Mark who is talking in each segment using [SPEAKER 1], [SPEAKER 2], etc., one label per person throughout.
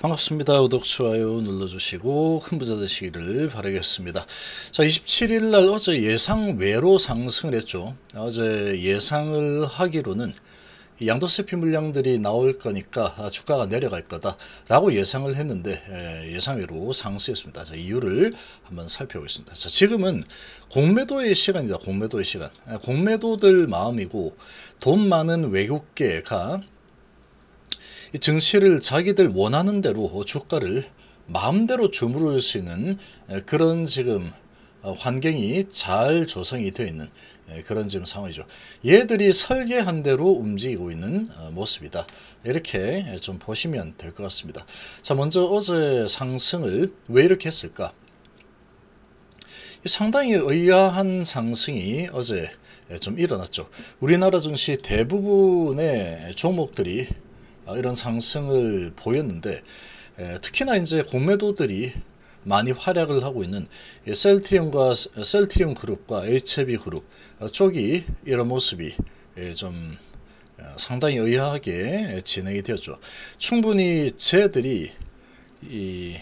[SPEAKER 1] 반갑습니다. 구독, 좋아요 눌러주시고 큰 부자 되시기를 바라겠습니다. 자, 27일 날 어제 예상 외로 상승을 했죠. 어제 예상을 하기로는 양도세 피물량들이 나올 거니까 아, 주가가 내려갈 거다라고 예상을 했는데 예, 예상외로 상승했습니다. 자, 이유를 한번 살펴보겠습니다. 자, 지금은 공매도의 시간이다. 공매도의 시간. 예, 공매도들 마음이고 돈 많은 외국계가 증시를 자기들 원하는 대로 주가를 마음대로 주무를 수 있는 그런 지금 어, 환경이 잘 조성이 되어 있는 그런 지금 상황이죠. 얘들이 설계한 대로 움직이고 있는 어, 모습이다. 이렇게 좀 보시면 될 것 같습니다. 자 먼저 어제 상승을 왜 이렇게 했을까? 상당히 의아한 상승이 어제 좀 일어났죠. 우리나라 증시 대부분의 종목들이 어, 이런 상승을 보였는데 특히나 이제 공매도들이 많이 활약을 하고 있는 셀트리온과 어, 셀트리온 그룹과 HB 그룹 어, 쪽이 이런 모습이 좀 상당히 의아하게 진행이 되었죠. 충분히 쟤들이 이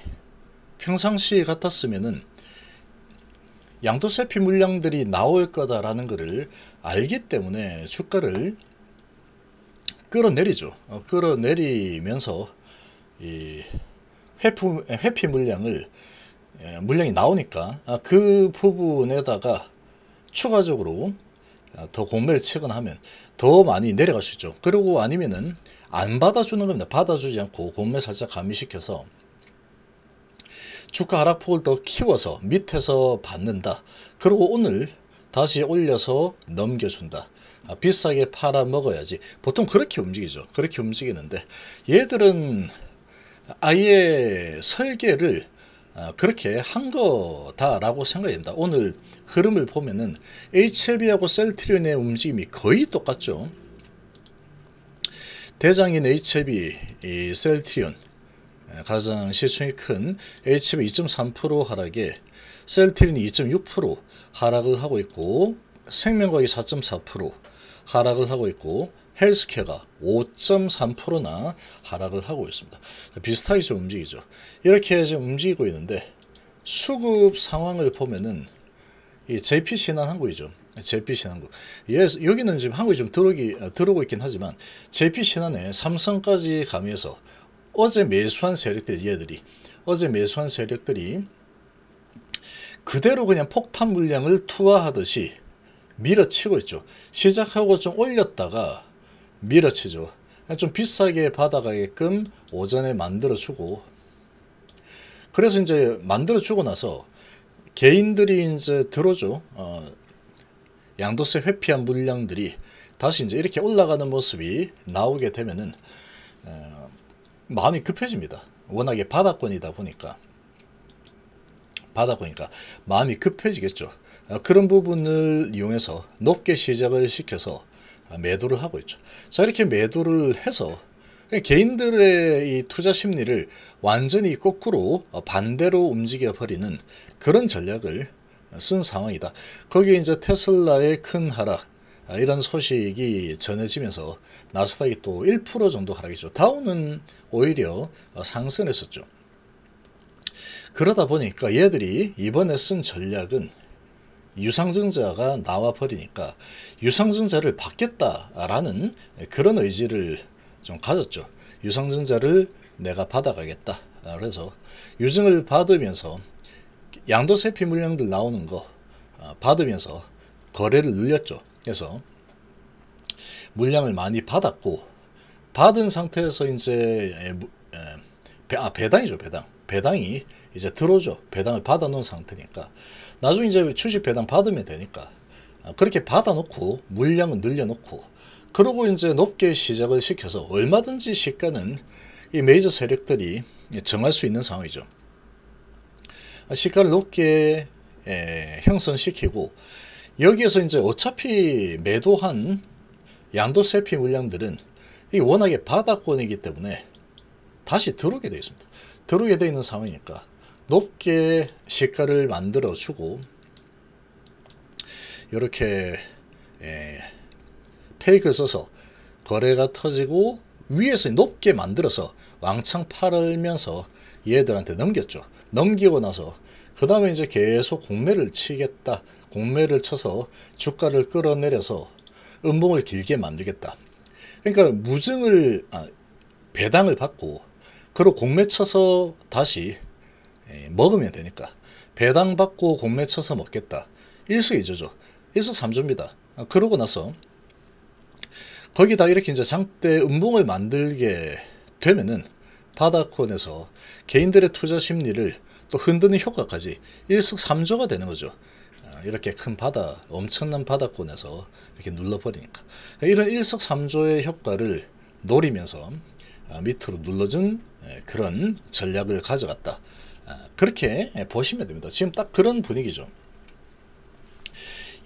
[SPEAKER 1] 평상시 같았으면은 양도세피 물량들이 나올 거다라는 것을 알기 때문에 주가를 끌어내리죠. 어, 끌어내리면서 이 회피, 회피 물량을 예, 물량이 나오니까 아, 그 부분에다가 추가적으로 아, 더 공매를 치거나 하면 더 많이 내려갈 수 있죠. 그리고 아니면은 안 받아주는 겁니다. 받아주지 않고 공매 살짝 가미시켜서 주가 하락폭을 더 키워서 밑에서 받는다. 그리고 오늘 다시 올려서 넘겨준다. 아, 비싸게 팔아 먹어야지 보통 그렇게 움직이죠 그렇게 움직이는데 얘들은 아예 설계를 아, 그렇게 한 거다라고 생각이 니다 오늘 흐름을 보면은 HLB하고 셀트리온의 움직임이 거의 똑같죠. 대장인 HLB, 셀트리온 아, 가장 시총이 큰 HLB 2.3% 하락에 셀트리온이 2.6% 하락을 하고 있고 생명과학이 4.4% 하락을 하고 있고 헬스케가 5.3%나 하락을 하고 있습니다. 비슷하게 좀 움직이죠. 이렇게 지금 움직이고 있는데 수급 상황을 보면은 이 JPC난 한국이죠. JPC 한국. 예, 여기는 지금 한국이 좀 들어오기, 들어오고 있긴 하지만 JPC난에 삼성까지 가미서 어제 매수한 세력들 얘들이 어제 매수한 세력들이 그대로 그냥 폭탄 물량을 투하하듯이 밀어치고 있죠. 시작하고 좀 올렸다가 밀어치죠. 좀 비싸게 받아가게끔 오전에 만들어주고 그래서 이제 만들어주고 나서 개인들이 이제 들어오죠. 어, 양도세 회피한 물량들이 다시 이제 이렇게 올라가는 모습이 나오게 되면은 어, 마음이 급해집니다. 워낙에 바닥권이다 보니까 바닥 이니까 마음이 급해지겠죠. 어, 그런 부분을 이용해서 높게 시작을 시켜서 매도를 하고 있죠. 자 이렇게 매도를 해서 개인들의 이 투자 심리를 완전히 거꾸로 반대로 움직여 버리는 그런 전략을 쓴 상황이다. 거기에 이제 테슬라의 큰 하락 아, 이런 소식이 전해지면서 나스닥이 또 1% 정도 하락이죠. 다우는 오히려 상승했었죠. 그러다 보니까 얘들이 이번에 쓴 전략은 유상증자가 나와 버리니까 유상증자를 받겠다라는 그런 의지를 좀 가졌죠. 유상증자를 내가 받아가겠다. 그래서 유증을 받으면서 양도세 피물량들 나오는 거 아, 받으면서 거래를 늘렸죠. 그래서 물량을 많이 받았고 받은 상태에서 이제 배, 아, 배당이죠 배당 배당이 이제 들어오죠. 배당을 받아놓은 상태니까. 나중에 이제 주식 배당 받으면 되니까. 아, 그렇게 받아놓고 물량은 늘려놓고 그러고 이제 높게 시작을 시켜서 얼마든지 시가는 이 메이저 세력들이 정할 수 있는 상황이죠. 아, 시가를 높게 에, 형성시키고 여기에서 이제 어차피 매도한 양도세피 물량들은 이 워낙에 바닥권이기 때문에 다시 들어오게 되어 있습니다. 들어오게 되어 있는 상황이니까 높게 색깔을 만들어 주고 이렇게 예, 페이크를 써서 거래가 터지고 위에서 높게 만들어서 왕창 팔면서 얘들한테 넘겼죠. 넘기고 나서 그 다음에 이제 계속 공매를 치겠다. 공매를 쳐서 주가를 끌어내려서 음봉을 길게 만들겠다. 그러니까 무증을 아, 배당을 받고 그리고 공매 쳐서 다시 예, 먹으면 되니까. 배당 받고 공매 쳐서 먹겠다. 일석이조죠. 일석삼조입니다. 아, 그러고 나서 거기다 이렇게 이제 장대 음봉을 만들게 되면은 바다권에서 개인들의 투자 심리를 또 흔드는 효과까지 일석삼조가 되는 거죠. 아, 이렇게 큰 바다, 엄청난 바다권에서 이렇게 눌러버리니까. 이런 일석삼조의 효과를 노리면서 아, 밑으로 눌러준 예, 그런 전략을 가져갔다. 그렇게 보시면 됩니다. 지금 딱 그런 분위기죠.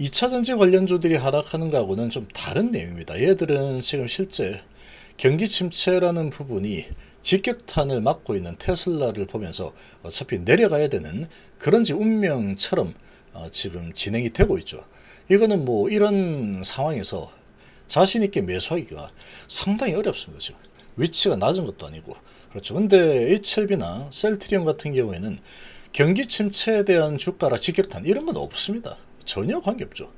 [SPEAKER 1] 2차 전지 관련주들이 하락하는 거하고는 좀 다른 내용입니다. 얘들은 지금 실제 경기 침체라는 부분이 직격탄을 맞고 있는 테슬라를 보면서 어차피 내려가야 되는 그런지 운명처럼 어, 지금 진행이 되고 있죠. 이거는 뭐 이런 상황에서 자신있게 매수하기가 상당히 어렵습니다. 지금 위치가 낮은 것도 아니고 그렇죠. 근데 HLB나 셀트리온 같은 경우에는 경기 침체에 대한 주가락 직격탄 이런 건 없습니다. 전혀 관계없죠.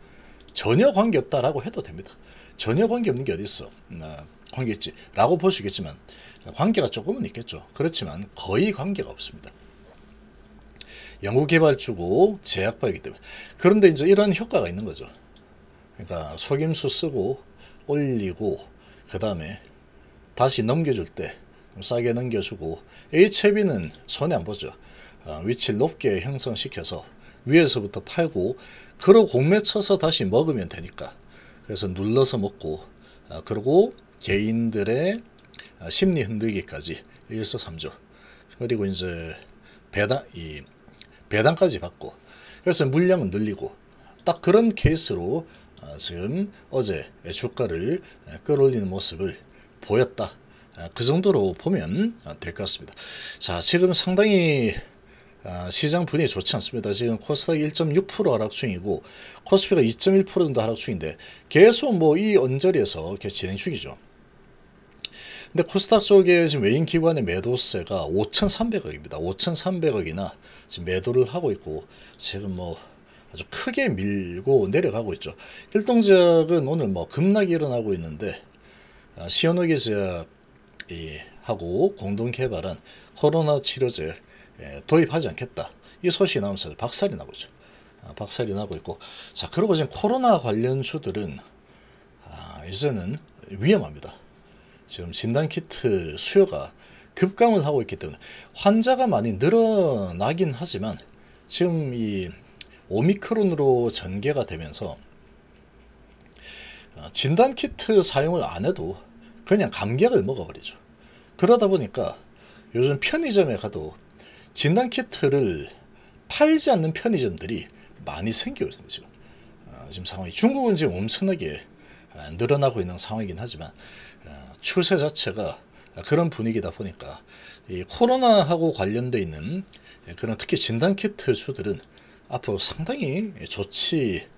[SPEAKER 1] 전혀 관계없다라고 해도 됩니다. 전혀 관계없는 게 어디 있어. 음, 아, 관계 있지. 라고 볼 수 있겠지만 관계가 조금은 있겠죠. 그렇지만 거의 관계가 없습니다. 연구개발주고 제약바이기 때문에. 그런데 이제 이런 효과가 있는 거죠. 그러니까 속임수 쓰고 올리고 그 다음에 다시 넘겨줄 때 싸게 넘겨주고 HB는 손해 안 보죠. 어, 위치를 높게 형성시켜서 위에서부터 팔고 그러 공매 쳐서 다시 먹으면 되니까 그래서 눌러서 먹고 어, 그리고 개인들의 어, 심리 흔들기까지 1서 3조 그리고 이제 배당 이 배당까지 받고 그래서 물량은 늘리고 딱 그런 케이스로 지금 어제 주가를 끌어올리는 모습을 보였다 아, 그 정도로 보면 아, 될것 같습니다. 자 지금 상당히 아, 시장 분위기 좋지 않습니다. 지금 코스닥 1.6% 하락 중이고 코스피가 2.1% 정도 하락 중인데 계속 뭐 이 언저리에서 계속 진행 중이죠. 근데 코스닥 쪽에 지금 외인 기관의 매도세가 5,300억입니다. 5,300억이나 지금 매도를 하고 있고 지금 뭐 아주 크게 밀고 내려가고 있죠. 일동제약은 오늘 뭐 급락이 일어나고 있는데 시현호계제약 하고 공동 개발한 코로나 치료제 예, 도입하지 않겠다. 이 소식이 나오면서 박살이 나고죠. 있 아, 박살이 나고 있고 자 그리고 지금 코로나 관련 주들은 아, 이제는 위험합니다. 지금 진단 키트 수요가 급감을 하고 있기 때문에 환자가 많이 늘어나긴 하지만 지금 이 오미크론으로 전개가 되면서 아, 진단 키트 사용을 안 해도 그냥 감기약을 먹어버리죠. 그러다 보니까 요즘 편의점에 가도 진단 키트를 팔지 않는 편의점들이 많이 생기고 있습니다. 지금, 어, 지금 상황이 중국은 지금 엄청나게 아, 늘어나고 있는 상황이긴 하지만 어, 추세 자체가 그런 분위기다 보니까 이 코로나하고 관련돼 있는 그런 특히 진단 키트 수들은 앞으로 상당히 좋지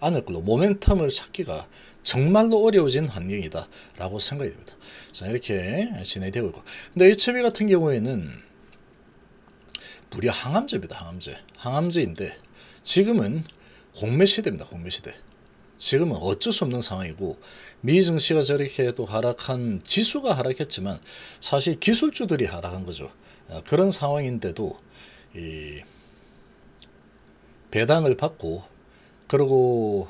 [SPEAKER 1] 않을 걸로 모멘텀을 찾기가 정말로 어려워진 환경이다 라고 생각이 됩니다. 자 이렇게 진행되고 있고 근데 이 채비 같은 경우에는 무려 항암제입니다. 항암제. 항암제인데 지금은 공매 시대입니다. 공매 시대. 지금은 어쩔 수 없는 상황이고 미 증시가 저렇게 또 하락한 지수가 하락했지만 사실 기술주들이 하락한 거죠. 아, 그런 상황인데도 이 배당을 받고 그리고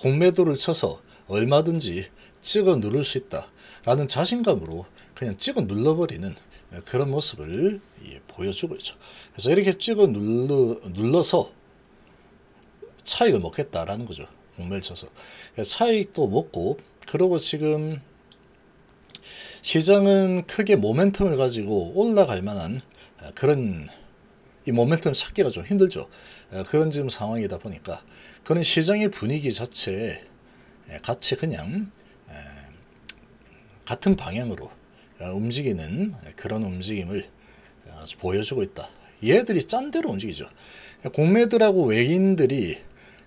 [SPEAKER 1] 공매도를 쳐서 얼마든지 찍어 누를 수 있다 라는 자신감으로 그냥 찍어 눌러버리는 그런 모습을 예, 보여주고 있죠. 그래서 이렇게 찍어 눌러, 눌러서 차익을 먹겠다라는 거죠. 공매를 쳐서. 차익도 먹고 그러고 지금 시장은 크게 모멘텀을 가지고 올라갈 만한 아, 그런 이 모멘텀 찾기가 좀 힘들죠. 아, 그런 지금 상황이다 보니까 그런 시장의 분위기 자체에 같이 그냥 같은 방향으로 어, 움직이는 그런 움직임을 어, 보여주고 있다. 얘들이 짠대로 움직이죠. 공매들하고 외인들이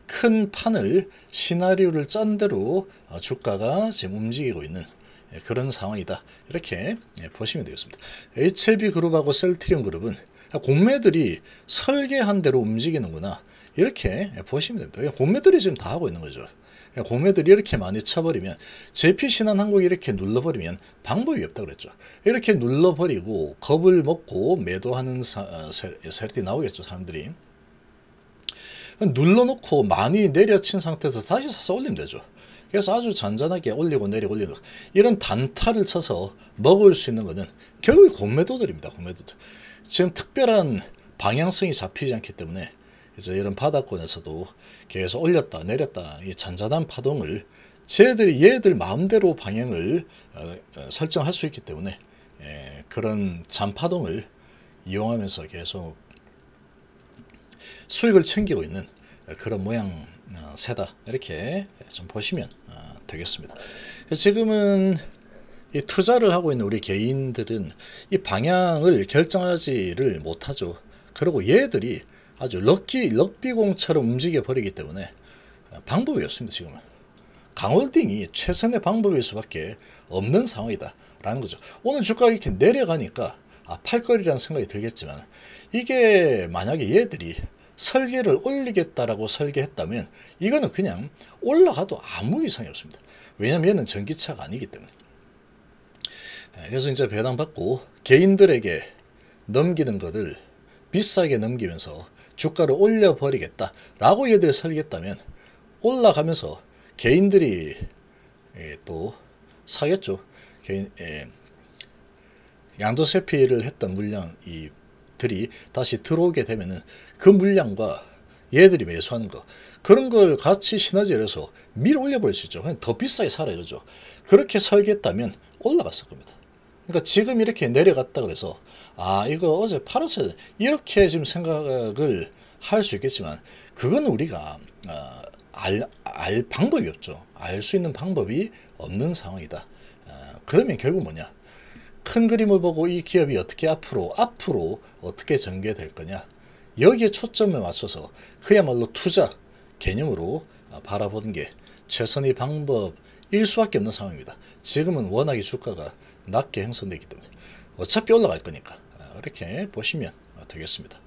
[SPEAKER 1] 큰 판을 시나리오를 짠대로 어, 주가가 지금 움직이고 있는 그런 상황이다. 이렇게 보시면 되겠습니다. HLB 그룹하고 셀트리온 그룹은 공매들이 설계한 대로 움직이는구나. 이렇게 보시면 됩니다. 공매들이 그러니까 지금 다 하고 있는 거죠. 공매들이 그러니까 이렇게 많이 쳐버리면 제피신한 한국 이렇게 눌러버리면 방법이 없다 그랬죠. 이렇게 눌러버리고 겁을 먹고 매도하는 어, 세력이 나오겠죠. 사람들이. 눌러놓고 많이 내려친 상태에서 다시 사서 올리면 되죠. 그래서 아주 잔잔하게 올리고 내리고 올리고 이런 단타를 쳐서 먹을 수 있는 것은 결국 공매도들입니다. 공매도들. 지금 특별한 방향성이 잡히지 않기 때문에 이제 이런 바닥권에서도 계속 올렸다 내렸다 이 잔잔한 파동을 쟤들이 얘들 마음대로 방향을 어, 어, 설정할 수 있기 때문에 예, 그런 잔파동을 이용하면서 계속 수익을 챙기고 있는 그런 모양 새다 어, 이렇게 좀 보시면 되겠습니다. 지금은 이 투자를 하고 있는 우리 개인들은 이 방향을 결정하지를 못하죠. 그리고 얘들이 아주 럭키 럭비공처럼 움직여 버리기 때문에 어, 방법이 없습니다 지금은 강홀딩이 최선의 방법일 수밖에 없는 상황이다라는 거죠 오늘 주가가 이렇게 내려가니까 아, 팔거리라는 생각이 들겠지만 이게 만약에 얘들이 설계를 올리겠다라고 설계했다면 이거는 그냥 올라가도 아무 이상이 없습니다 왜냐면 얘는 전기차가 아니기 때문에 예, 그래서 이제 배당받고 개인들에게 넘기는 것을 비싸게 넘기면서 주가를 올려버리겠다라고 얘들살 설겠다면 올라가면서 개인들이 예, 또 사겠죠. 개인 예, 양도세 피를 했던 물량이들이 다시 들어오게 되면그 물량과 얘들이 매수하는 거 그런 걸 같이 시너지를 해서 밀어 올려버릴 수 있죠. 그냥 더 비싸게 살아야 되죠 그렇게 살겠다면 올라갔을 겁니다. 그러니까 지금 이렇게 내려갔다 그래서 아 이거 어제 팔았어야 돼 이렇게 지금 생각을 할 수 있겠지만 그건 우리가 어, 알, 알 방법이 없죠 알 수 있는 방법이 없는 상황이다 어, 그러면 결국 뭐냐 큰 그림을 보고 이 기업이 어떻게 앞으로 앞으로 어떻게 전개될 거냐 여기에 초점을 맞춰서 그야말로 투자 개념으로 어, 바라보는 게 최선의 방법일 수밖에 없는 상황입니다. 지금은 워낙에 주가가 낮게 형성되기 때문에 어차피 올라갈 거니까 이렇게 보시면 되겠습니다.